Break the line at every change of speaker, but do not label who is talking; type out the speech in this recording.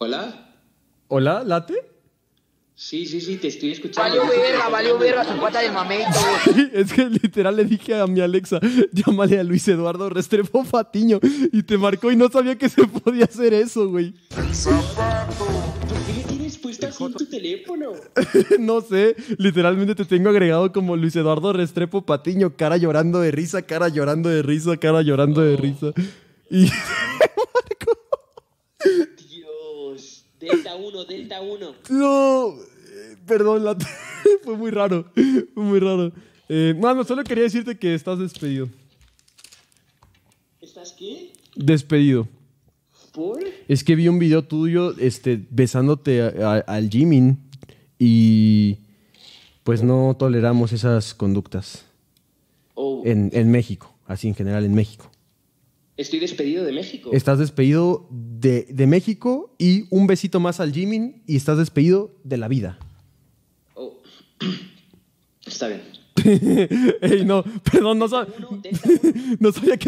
¿Hola? ¿Hola, late? Sí, sí, sí, te estoy escuchando. Valió verga, vale verga, su pata de mameito. es
que literal le dije a mi Alexa, llámale a Luis Eduardo Restrepo Fatiño, y te marcó y no sabía que se podía hacer eso, güey.
Estás tu teléfono?
no sé, literalmente te tengo agregado como Luis Eduardo Restrepo Patiño, cara llorando de risa, cara llorando de risa, cara llorando de risa.
Dios, Delta 1, Delta 1.
No, eh, perdón, fue muy raro, fue muy raro. Eh, mano, solo quería decirte que estás despedido.
¿Estás qué? Despedido. Es que vi un video tuyo este, besándote al Jimin y pues no toleramos esas conductas oh. en, México, así en general en México. Estoy despedido de México. Estás despedido de, México y un besito más al Jimin y estás despedido de la vida. Oh. Está bien. Ey, no, perdón, no sabía que...